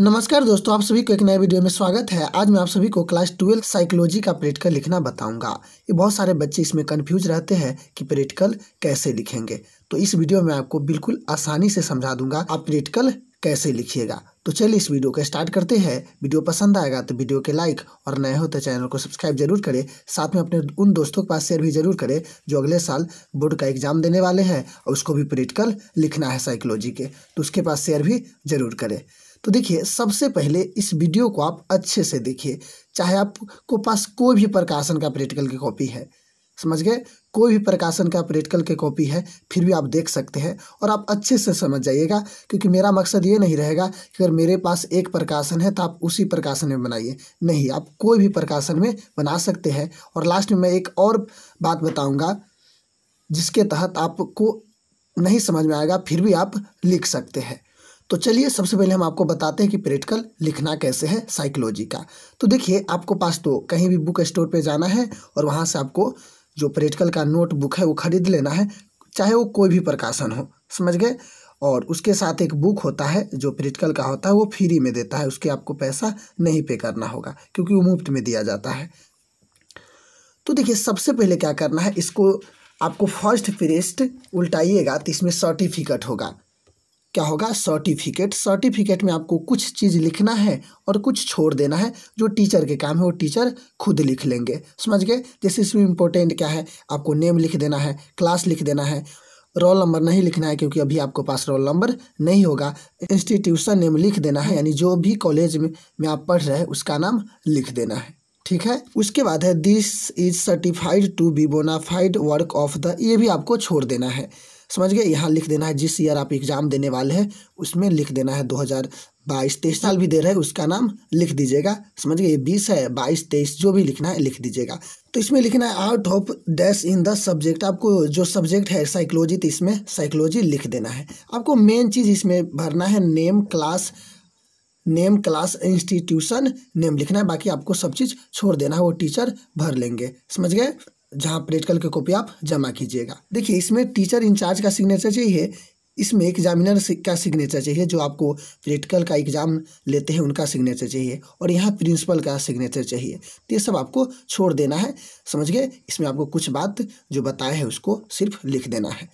नमस्कार दोस्तों आप सभी को एक नए वीडियो में स्वागत है आज मैं आप सभी को क्लास ट्वेल्व साइकोलॉजी का प्रैक्टिकल लिखना बताऊंगा ये बहुत सारे बच्चे इसमें कंफ्यूज रहते हैं कि प्रैक्टिकल कैसे लिखेंगे तो इस वीडियो में आपको बिल्कुल आसानी से समझा दूंगा आप प्रैक्टिकल कैसे लिखिएगा तो चलिए इस वीडियो को स्टार्ट करते हैं वीडियो पसंद आएगा तो वीडियो के लाइक और नए हो तो चैनल को सब्सक्राइब जरूर करें साथ में अपने उन दोस्तों के पास शेयर भी जरूर करें जो अगले साल बोर्ड का एग्जाम देने वाले हैं और उसको भी प्रैक्टिकल लिखना है साइकोलॉजी के तो उसके पास शेयर भी जरूर करें तो देखिए सबसे पहले इस वीडियो को आप अच्छे से देखिए चाहे आपको पास कोई भी प्रकाशन का प्रैक्टिकल की कॉपी है समझ गए कोई भी प्रकाशन का प्रैक्टिकल की कॉपी है फिर भी आप देख सकते हैं और आप अच्छे से समझ जाइएगा क्योंकि मेरा मकसद ये नहीं रहेगा कि अगर मेरे पास एक प्रकाशन है तो आप उसी प्रकाशन में बनाइए नहीं आप कोई भी प्रकाशन में बना सकते हैं और लास्ट में मैं एक और बात बताऊँगा जिसके तहत आपको नहीं समझ में आएगा फिर भी आप लिख सकते हैं तो चलिए सबसे पहले हम आपको बताते हैं कि प्रैक्टिकल लिखना कैसे है साइकोलॉजी का तो देखिए आपको पास तो कहीं भी बुक स्टोर पे जाना है और वहाँ से आपको जो प्रैक्टिकल का नोट बुक है वो खरीद लेना है चाहे वो कोई भी प्रकाशन हो समझ गए और उसके साथ एक बुक होता है जो प्रैक्टिकल का होता है वो फ्री में देता है उसके आपको पैसा नहीं पे करना होगा क्योंकि वो मुफ्त में दिया जाता है तो देखिए सबसे पहले क्या करना है इसको आपको फर्स्ट प्रेस्ट उल्टाइएगा तो इसमें सर्टिफिकेट होगा क्या होगा सर्टिफिकेट सर्टिफिकेट में आपको कुछ चीज़ लिखना है और कुछ छोड़ देना है जो टीचर के काम है वो टीचर खुद लिख लेंगे समझ गए जैसे इसमें इम्पोर्टेंट क्या है आपको नेम लिख देना है क्लास लिख देना है रोल नंबर नहीं लिखना है क्योंकि अभी आपके पास रोल नंबर नहीं होगा इंस्टीट्यूशन नेम लिख देना है यानी जो भी कॉलेज में, में आप पढ़ रहे हैं उसका नाम लिख देना है ठीक है उसके बाद है this is certified to be bonafide work of the ये भी आपको छोड़ देना है समझ गए यहाँ लिख देना है जिस ईयर आप एग्ज़ाम देने वाले हैं उसमें लिख देना है दो हज़ार बाईस तेईस साल भी दे रहे हैं उसका नाम लिख दीजिएगा समझ गए बीस है बाईस तेईस जो भी लिखना है लिख दीजिएगा तो इसमें लिखना है out of dash in the subject आपको जो सब्जेक्ट है साइकोलॉजी तो इसमें साइकोलॉजी लिख देना है आपको मेन चीज़ इसमें भरना है name class name class institution name लिखना है बाकी आपको सब चीज़ छोड़ देना है वो टीचर भर लेंगे समझ गए जहाँ प्रेक्टिकल की कॉपी आप जमा कीजिएगा देखिए इसमें टीचर इंचार्ज का सिग्नेचर चाहिए इसमें एग्जामिनर का सिग्नेचर चाहिए जो आपको प्रैक्टिकल का एग्जाम लेते हैं उनका सिग्नेचर चाहिए और यहाँ प्रिंसिपल का सिग्नेचर चाहिए तो ये सब आपको छोड़ देना है समझ गए इसमें आपको कुछ बात जो बताए हैं उसको सिर्फ लिख देना है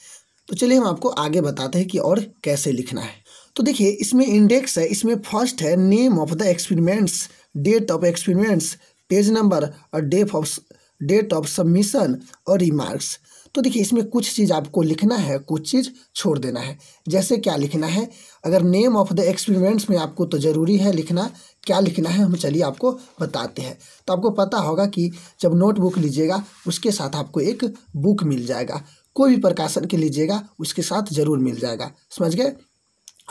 तो चलिए हम आपको आगे बताते हैं कि और कैसे लिखना है तो देखिए इसमें इंडेक्स है इसमें फर्स्ट है name of the experiments date of experiments page number और date of date of submission और रिमार्क्स तो देखिए इसमें कुछ चीज़ आपको लिखना है कुछ चीज़ छोड़ देना है जैसे क्या लिखना है अगर नेम ऑफ द एक्सपेरिमेंट्स में आपको तो ज़रूरी है लिखना क्या लिखना है हम चलिए आपको बताते हैं तो आपको पता होगा कि जब नोटबुक लीजिएगा उसके साथ आपको एक बुक मिल जाएगा कोई भी प्रकाशन के लीजिएगा उसके साथ ज़रूर मिल जाएगा समझ गए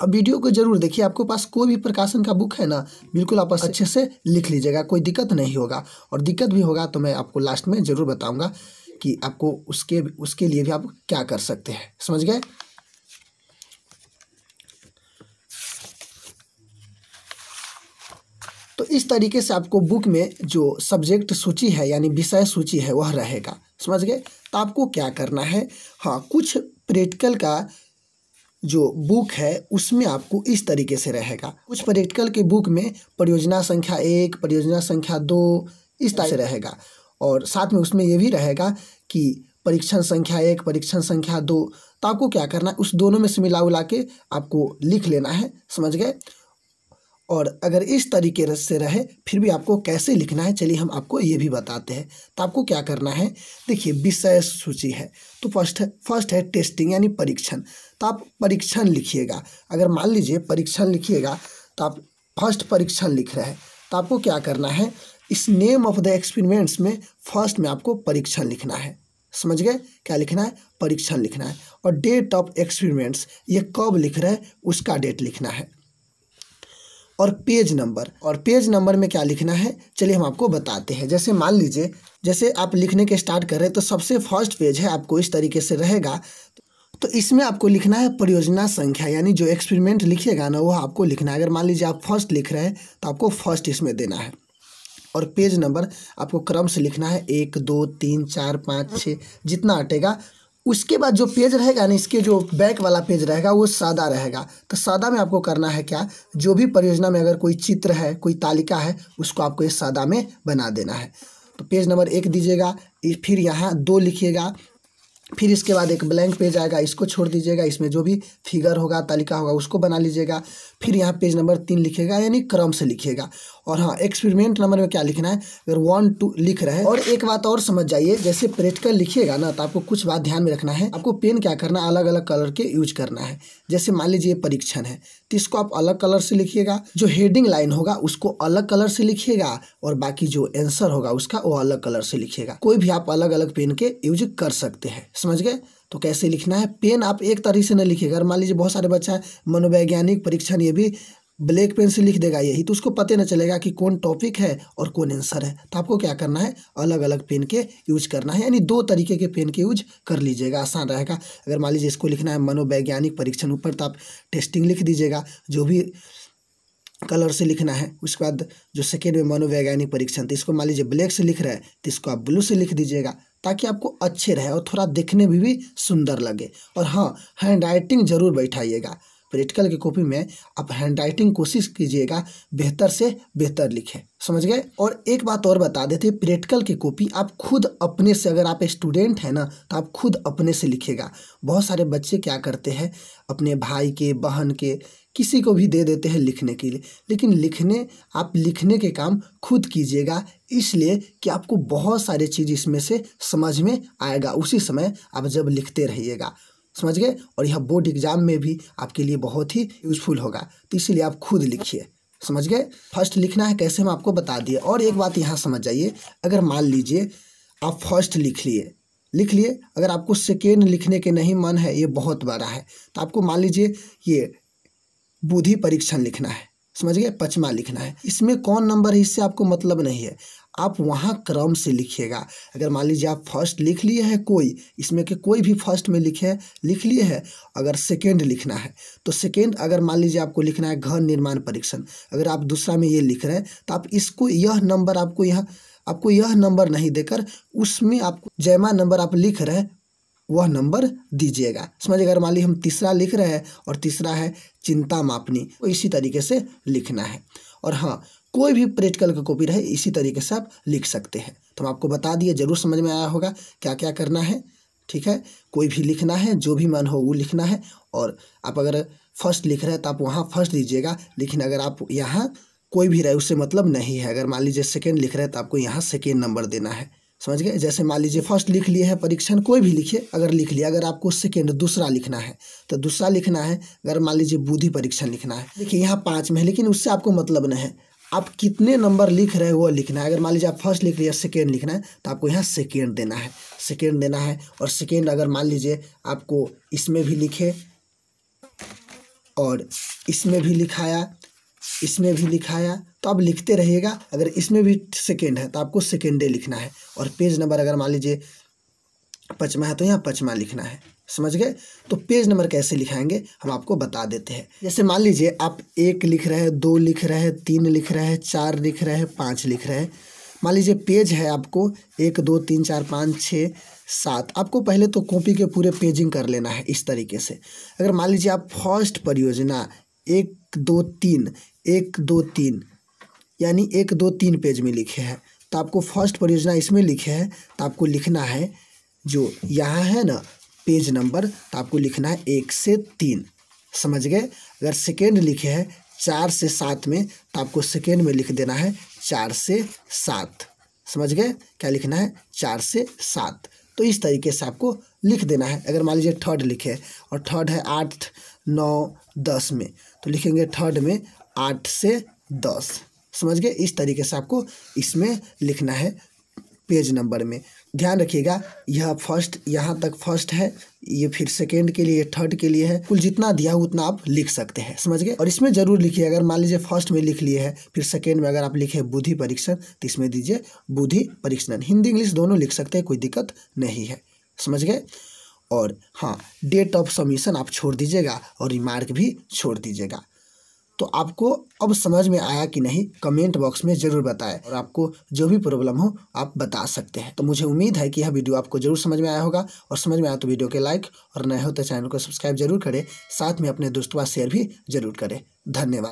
अब वीडियो को जरूर देखिए आपके पास कोई भी प्रकाशन का बुक है ना बिल्कुल आप अच्छे से लिख लीजिएगा कोई दिक्कत नहीं होगा और दिक्कत भी होगा तो मैं आपको लास्ट में ज़रूर बताऊंगा कि आपको उसके उसके लिए भी आप क्या कर सकते हैं समझ गए तो इस तरीके से आपको बुक में जो सब्जेक्ट सूची है यानी विषय सूची है वह रहेगा समझ गए तो आपको क्या करना है हाँ कुछ प्रैक्टिकल का जो बुक है उसमें आपको इस तरीके से रहेगा कुछ प्रैक्टिकल के बुक में परियोजना संख्या एक परियोजना संख्या दो इस तरह से रहेगा और साथ में उसमें यह भी रहेगा कि परीक्षण संख्या एक परीक्षण संख्या दो तो आपको क्या करना है उस दोनों में से मिला उला के आपको लिख लेना है समझ गए और अगर इस तरीके से रहे फिर भी आपको कैसे लिखना है चलिए हम आपको ये भी बताते हैं तो आपको क्या करना है देखिए विषय सूची है तो फर्स्ट है फर्स्ट है टेस्टिंग यानी परीक्षण तो आप परीक्षण लिखिएगा अगर मान लीजिए परीक्षण लिखिएगा तो आप फर्स्ट परीक्षण लिख रहे हैं तो आपको क्या करना है इस नेम ऑफ द एक्सपेरिमेंट्स में फर्स्ट में आपको परीक्षण लिखना है समझ गए क्या लिखना है परीक्षण लिखना है और डेट ऑफ एक्सपेरिमेंट्स ये कब लिख रहे हैं उसका डेट लिखना है और पेज नंबर और पेज नंबर में क्या लिखना है चलिए हम आपको बताते हैं जैसे मान लीजिए जैसे आप लिखने के स्टार्ट कर रहे हैं तो सबसे फर्स्ट पेज है आपको इस तरीके से रहेगा तो इसमें आपको लिखना है परियोजना संख्या यानी जो एक्सपेरिमेंट लिखिएगा ना वो आपको लिखना है अगर मान लीजिए आप फर्स्ट लिख रहे हैं तो आपको फर्स्ट इसमें देना है और पेज नंबर आपको क्रम से लिखना है एक दो तीन चार पाँच छः जितना अटेगा उसके बाद जो पेज रहेगा ना इसके जो बैक वाला पेज रहेगा वो सादा रहेगा तो सादा में आपको करना है क्या जो भी परियोजना में अगर कोई चित्र है कोई तालिका है उसको आपको इस सादा में बना देना है तो पेज नंबर एक दीजिएगा फिर यहाँ दो लिखिएगा फिर इसके बाद एक ब्लैंक पेज आएगा इसको छोड़ दीजिएगा इसमें जो भी फिगर होगा तालिका होगा उसको बना लीजिएगा फिर यहाँ पेज नंबर तीन लिखेगा यानी क्रम से लिखेगा और हाँ एक्सपेरिमेंट नंबर में क्या लिखना है अगर वन टू लिख रहे हैं और एक बात और समझ जाइए जैसे प्रैक्टिकल लिखिएगा ना तो आपको कुछ बात ध्यान में रखना है आपको पेन क्या करना है अलग अलग कलर के यूज करना है जैसे मान लीजिए परीक्षण है तो इसको आप अलग कलर से लिखिएगा जो हेडिंग लाइन होगा उसको अलग कलर से लिखिएगा और बाकी जो एंसर होगा उसका वो अलग कलर से लिखिएगा कोई भी आप अलग अलग पेन के यूज कर सकते हैं समझ गए तो कैसे लिखना है पेन आप एक तरीके से ना लिखिएगा अगर मान लीजिए बहुत सारे बच्चा मनोवैज्ञानिक परीक्षण ये भी ब्लैक पेन से लिख देगा यही तो उसको पता ना चलेगा कि कौन टॉपिक है और कौन आंसर है तो आपको क्या करना है अलग अलग पेन के यूज करना है यानी दो तरीके के पेन के यूज कर लीजिएगा आसान रहेगा अगर मान लीजिए इसको लिखना है मनोवैज्ञानिक परीक्षण ऊपर तो आप टेस्टिंग लिख दीजिएगा जो भी कलर से लिखना है उसके बाद जो सेकेंड में मनोवैज्ञानिक परीक्षण तो इसको मान लीजिए ब्लैक से लिख रहे हैं तो इसको आप ब्लू से लिख दीजिएगा ताकि आपको अच्छे रहे और थोड़ा देखने में भी सुंदर लगे और हाँ हैंड राइटिंग ज़रूर बैठाइएगा प्रैक्टिकल की कॉपी में आप हैंड राइटिंग कोशिश कीजिएगा बेहतर से बेहतर लिखें समझ गए और एक बात और बता देते प्रैक्टिकल की कॉपी आप खुद अपने से अगर आप स्टूडेंट हैं ना तो आप खुद अपने से लिखेगा बहुत सारे बच्चे क्या करते हैं अपने भाई के बहन के किसी को भी दे देते हैं लिखने के लिए लेकिन लिखने आप लिखने के काम खुद कीजिएगा इसलिए कि आपको बहुत सारी चीज़ इसमें से समझ में आएगा उसी समय आप जब लिखते रहिएगा समझ गए और यह बोर्ड एग्जाम में भी आपके लिए बहुत ही यूजफुल होगा तो इसीलिए आप खुद लिखिए समझ गए फर्स्ट लिखना है कैसे हम आपको बता दिए और एक बात यहाँ समझ जाइए अगर मान लीजिए आप फर्स्ट लिख लिए लिख लिए अगर आपको सेकेंड लिखने के नहीं मन है ये बहुत बड़ा है तो आपको मान लीजिए ये बुद्धि परीक्षण लिखना है समझ गए पचमा लिखना है इसमें कौन नंबर है इससे आपको मतलब नहीं है आप वहाँ क्रम से लिखिएगा अगर मान लीजिए आप फर्स्ट लिख लिए हैं कोई इसमें के कोई भी फर्स्ट में लिखे लिख लिए है अगर सेकेंड लिखना है तो सेकेंड अगर मान लीजिए आपको लिखना है घर निर्माण परीक्षण अगर आप दूसरा में ये लिख रहे हैं तो आप इसको यह नंबर आपको यहाँ आपको यह नंबर नहीं देकर उसमें आपको जयमा नंबर आप लिख रहे हैं वह नंबर दीजिएगा समझिए अगर मान लीजिए हम तीसरा लिख रहे हैं और तीसरा है चिंता मापनी वो तो इसी तरीके से लिखना है और हाँ कोई भी प्रैक्टिकल का कॉपी रहे इसी तरीके से आप लिख सकते हैं तो हम आपको बता दिए जरूर समझ में आया होगा क्या क्या करना है ठीक है कोई भी लिखना है जो भी मन हो वो लिखना है और आप अगर फर्स्ट लिख रहे हैं तो आप वहाँ फर्स्ट दीजिएगा लेकिन अगर आप यहाँ कोई भी रहे उससे मतलब नहीं है अगर मान लीजिए सेकेंड लिख रहे हैं तो आपको यहाँ सेकेंड नंबर देना है समझ गए जैसे मान लीजिए फर्स्ट लिख लिए है परीक्षण कोई भी लिखिए अगर लिख लिया अगर आपको सेकेंड दूसरा लिखना है तो दूसरा लिखना है अगर मान लीजिए बुद्धि परीक्षण लिखना है देखिए यहाँ पाँच में है लेकिन उससे आपको मतलब नहीं है आप कितने नंबर लिख रहे हो वो लिखना है अगर मान लीजिए आप फर्स्ट लिख रहे हैं सेकेंड लिखना है तो आपको यहाँ सेकेंड देना है सेकेंड देना है और सेकेंड अगर मान लीजिए आपको इसमें भी लिखे और इसमें भी लिखाया इसमें भी लिखाया तो आप लिखते रहिएगा अगर इसमें भी सेकेंड है तो आपको सेकेंडे लिखना है और पेज नंबर अगर मान लीजिए पचमा है तो यहाँ पचमा लिखना है समझ गए तो पेज नंबर कैसे लिखाएंगे हम आपको बता देते हैं जैसे मान लीजिए आप एक लिख रहे हैं दो लिख रहे हैं तीन लिख रहे हैं चार लिख रहे हैं पाँच लिख रहे हैं मान लीजिए पेज है आपको एक दो तीन चार पाँच छः सात आपको पहले तो कॉपी के पूरे पेजिंग कर लेना है इस तरीके से अगर मान लीजिए आप फर्स्ट परियोजना एक दो तीन एक दो तीन यानी एक दो तीन पेज में लिखे हैं तो आपको फर्स्ट परियोजना इसमें लिखे हैं तो आपको लिखना है जो यहाँ है ना पेज नंबर तो आपको लिखना है एक से तीन समझ गए अगर सेकेंड लिखे हैं चार से सात में तो आपको सेकेंड में लिख देना है चार से सात समझ गए क्या लिखना है चार से सात तो इस तरीके से आपको लिख देना है अगर मान लीजिए थर्ड लिखे और थर्ड है आठ नौ दस में तो लिखेंगे थर्ड में आठ से दस समझ गए इस तरीके से आपको इसमें लिखना है पेज नंबर में ध्यान रखिएगा यह फर्स्ट यहाँ तक फर्स्ट है ये फिर सेकेंड के लिए थर्ड के लिए है कुल जितना दिया हो उतना आप लिख सकते हैं समझ गए और इसमें जरूर लिखिए अगर मान लीजिए फर्स्ट में लिख लिए है फिर सेकेंड में अगर आप लिखे बुद्धि परीक्षण तो इसमें दीजिए बुद्धि परीक्षण हिंदी इंग्लिश दोनों लिख सकते हैं कोई दिक्कत नहीं है समझ गए और हाँ डेट ऑफ सबमिशन आप छोड़ दीजिएगा और रिमार्क भी छोड़ दीजिएगा तो आपको अब समझ में आया कि नहीं कमेंट बॉक्स में ज़रूर बताएं और आपको जो भी प्रॉब्लम हो आप बता सकते हैं तो मुझे उम्मीद है कि यह वीडियो आपको जरूर समझ में आया होगा और समझ में आया तो वीडियो के लाइक और नए हो तो चैनल को सब्सक्राइब जरूर करें साथ में अपने दोस्तों का शेयर भी जरूर करें धन्यवाद